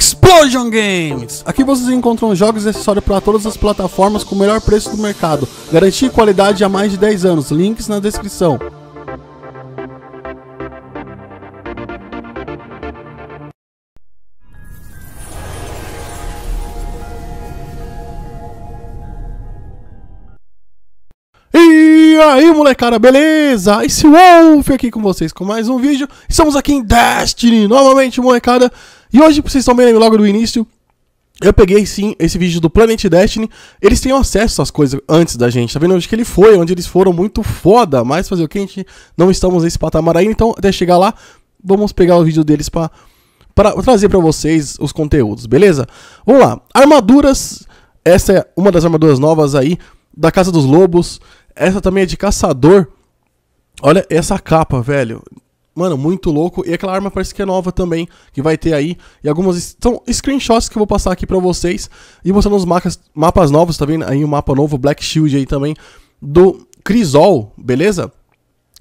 Explosion Games! Aqui vocês encontram jogos e acessórios para todas as plataformas com o melhor preço do mercado. Garantir qualidade há mais de 10 anos. Links na descrição. E aí, molecada, beleza? Esse Wolf aqui com vocês com mais um vídeo. Estamos aqui em Destiny, novamente, molecada. E hoje, pra vocês estão vendo logo do início, eu peguei sim esse vídeo do Planet Destiny. Eles têm acesso às coisas antes da gente, tá vendo onde que ele foi, onde eles foram muito foda, mas fazer o que? A gente não estamos nesse patamar aí então até chegar lá, vamos pegar o vídeo deles pra, pra trazer pra vocês os conteúdos, beleza? Vamos lá, armaduras, essa é uma das armaduras novas aí, da Casa dos Lobos, essa também é de Caçador. Olha essa capa, velho. Mano, muito louco. E aquela arma parece que é nova também, que vai ter aí. E algumas. São screenshots que eu vou passar aqui pra vocês. E mostrando os mapas, mapas novos, tá vendo? Aí o um mapa novo, Black Shield aí também. Do Crisol, beleza?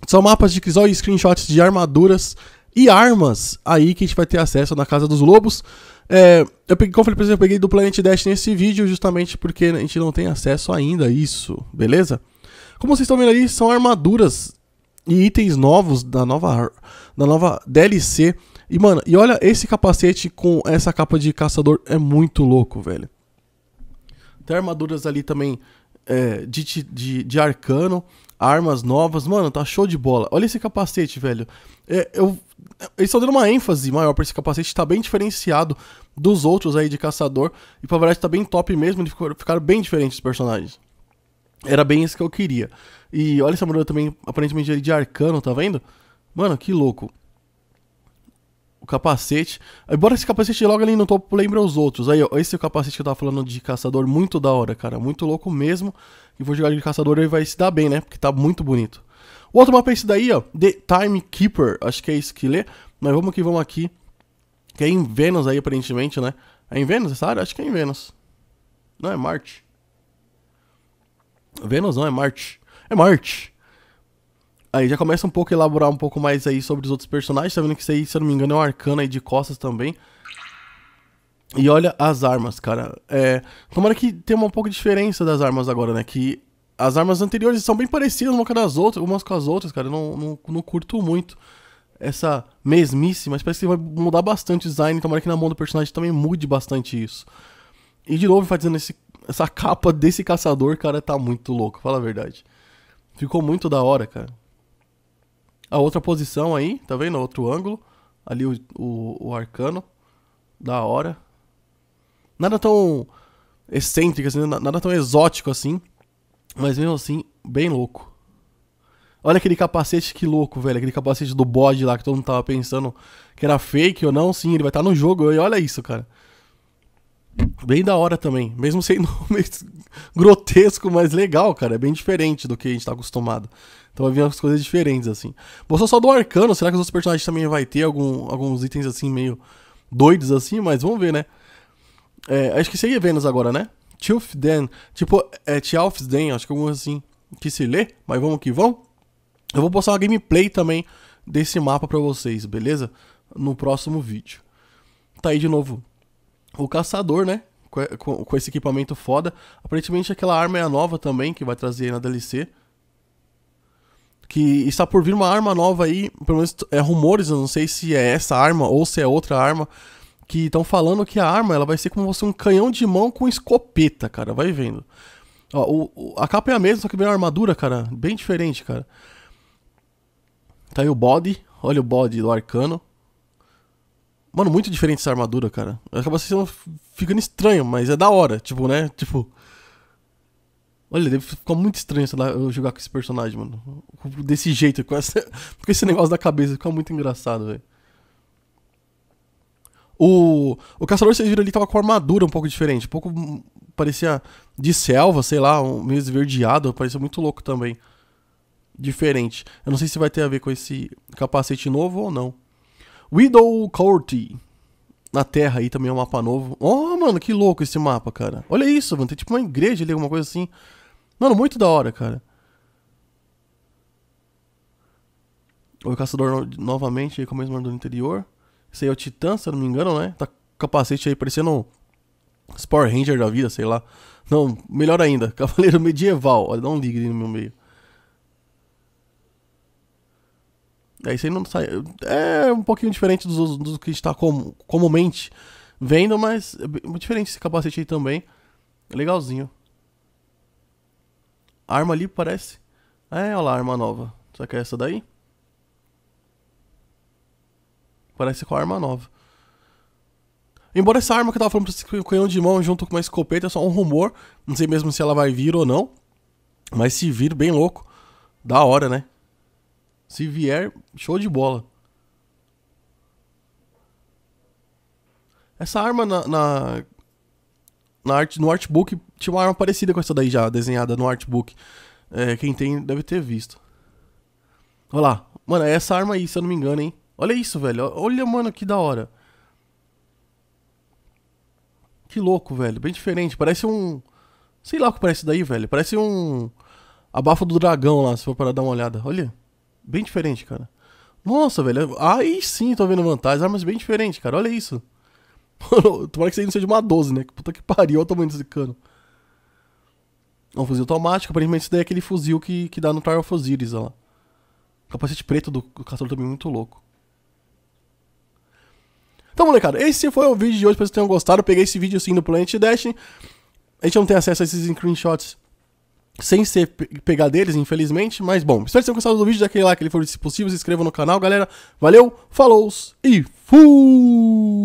São mapas de Crisol e screenshots de armaduras e armas aí que a gente vai ter acesso na Casa dos Lobos. É, eu peguei, como eu falei pra vocês, eu peguei do Planet Dash nesse vídeo justamente porque a gente não tem acesso ainda a isso, beleza? Como vocês estão vendo aí são armaduras e itens novos da nova, da nova DLC. E, mano, e olha esse capacete com essa capa de caçador, é muito louco, velho. Tem armaduras ali também é, de, de, de arcano, armas novas, mano, tá show de bola. Olha esse capacete, velho. É, eu, eles estão dando uma ênfase maior pra esse capacete, tá bem diferenciado dos outros aí de caçador. E pra verdade tá bem top mesmo, ficaram bem diferentes os personagens. Era bem isso que eu queria. E olha essa muralha também, aparentemente de arcano, tá vendo? Mano, que louco. O capacete. Embora esse capacete logo ali no topo lembre os outros. Aí, ó, esse é o capacete que eu tava falando de caçador, muito da hora, cara. Muito louco mesmo. E vou jogar de caçador e vai se dar bem, né? Porque tá muito bonito. O outro mapa é esse daí, ó. The Timekeeper. Acho que é isso que lê. Mas vamos que vamos aqui. Que é em Vênus aí, aparentemente, né? É em Vênus essa área? Acho que é em Vênus. Não, é Marte. Vênus não, é Marte. É Marte. Aí já começa um pouco a elaborar um pouco mais aí sobre os outros personagens. Tá vendo que isso aí, se eu não me engano, é um arcano aí de costas também. E olha as armas, cara. É, tomara que tenha um pouco de diferença das armas agora, né? Que as armas anteriores são bem parecidas uma com as outras, umas com as outras, cara. Eu não, não, não curto muito essa mesmice, mas parece que vai mudar bastante o design. Tomara que na mão do personagem também mude bastante isso. E de novo, fazendo esse essa capa desse caçador, cara, tá muito louco, fala a verdade. Ficou muito da hora, cara. A outra posição aí, tá vendo? Outro ângulo. Ali o, o, o arcano. Da hora. Nada tão excêntrico, assim, nada tão exótico assim. Mas mesmo assim, bem louco. Olha aquele capacete, que louco, velho. Aquele capacete do bode lá que todo mundo tava pensando que era fake ou não. Sim, ele vai estar tá no jogo. E olha isso, cara. Bem da hora também. Mesmo sendo meio grotesco, mas legal, cara. É bem diferente do que a gente tá acostumado. Então vai vir umas coisas diferentes, assim. Mostrou só do arcano. Será que os outros personagens também vai ter algum, alguns itens, assim, meio doidos, assim? Mas vamos ver, né? É, acho que seria Vênus agora, né? Tilfden. Tipo, é Tialfden, acho que alguma assim que se lê. Mas vamos que vamos. Eu vou postar uma gameplay também desse mapa pra vocês, beleza? No próximo vídeo. Tá aí de novo o caçador, né? Com, com, esse equipamento foda. Aparentemente aquela arma é a nova também, que vai trazer aí na DLC. Que está por vir uma arma nova aí, pelo menos é rumores, eu não sei se é essa arma ou se é outra arma. Que estão falando que a arma ela vai ser como se fosse um canhão de mão com escopeta, cara. Vai vendo. Ó, o, o, a capa é a mesma, só que vem uma armadura, cara. Bem diferente, cara. Tá aí o body. Olha o body do arcano. Mano, muito diferente essa armadura, cara. Acaba sendo ficando estranho, mas é da hora, tipo, né? Tipo. Olha, deve ficar muito estranho lá, eu jogar com esse personagem, mano. Desse jeito, com, essa... com esse negócio da cabeça, fica muito engraçado, velho. O, o caçador, vocês viram, ali tava com armadura um pouco diferente. Um pouco parecia de selva, sei lá, um meio esverdeado. Parecia muito louco também. Diferente. Eu não sei se vai ter a ver com esse capacete novo ou não. Widow Court Na Terra aí também é um mapa novo. Oh, mano, que louco esse mapa, cara. Olha isso, mano. Tem tipo uma igreja ali, alguma coisa assim. Mano, muito da hora, cara. O caçador no novamente aí com a mesma armadura interior. Esse aí é o Titã, se eu não me engano, né? Tá com capacete aí parecendo um Power Ranger da vida, sei lá. Não, melhor ainda, Cavaleiro Medieval. Olha, dá um ligue no meu meio. É, isso aí não sai. É um pouquinho diferente dos, que a gente tá com, comumente vendo, mas é, é diferente esse capacete aí também. É legalzinho. A arma ali parece. É, olha lá, arma nova. Será que é essa daí? Parece com a arma nova. Embora essa arma que eu tava falando pra vocês, o canhão de mão junto com uma escopeta, é só um rumor. Não sei mesmo se ela vai vir ou não. Mas se vir, bem louco. Da hora, né? Se vier, show de bola. Essa arma na, na, na arte, no artbook tinha uma arma parecida com essa daí já, desenhada no artbook. É, quem tem deve ter visto. Olha lá. Mano, é essa arma aí, se eu não me engano, hein. Olha isso, velho. Olha, mano, que da hora. Que louco, velho. Bem diferente. Parece um... Sei lá o que parece daí, velho. Parece um... Abafa do dragão lá, se for para dar uma olhada. Olha. Bem diferente, cara. Nossa, velho. É, aí sim tô vendo vantagens. Armas ah, bem diferentes, cara. Olha isso. Tomara que isso aí não seja uma 12, né? Puta que pariu. Olha o tamanho desse cano. É um fuzil automático. Aparentemente isso daí é aquele fuzil que, que dá no Trial of Osiris, olha lá. capacete preto do caçador também é muito louco. Então, molecada, esse foi o vídeo de hoje. Espero que vocês tenham gostado. Eu peguei esse vídeo assim do Planet Dash. A gente não tem acesso a esses screenshots sem ser pegar deles, infelizmente, mas bom. Espero que tenham gostado do vídeo, daquele like, ele for se possível, se inscreva no canal, galera. Valeu, falou e fui!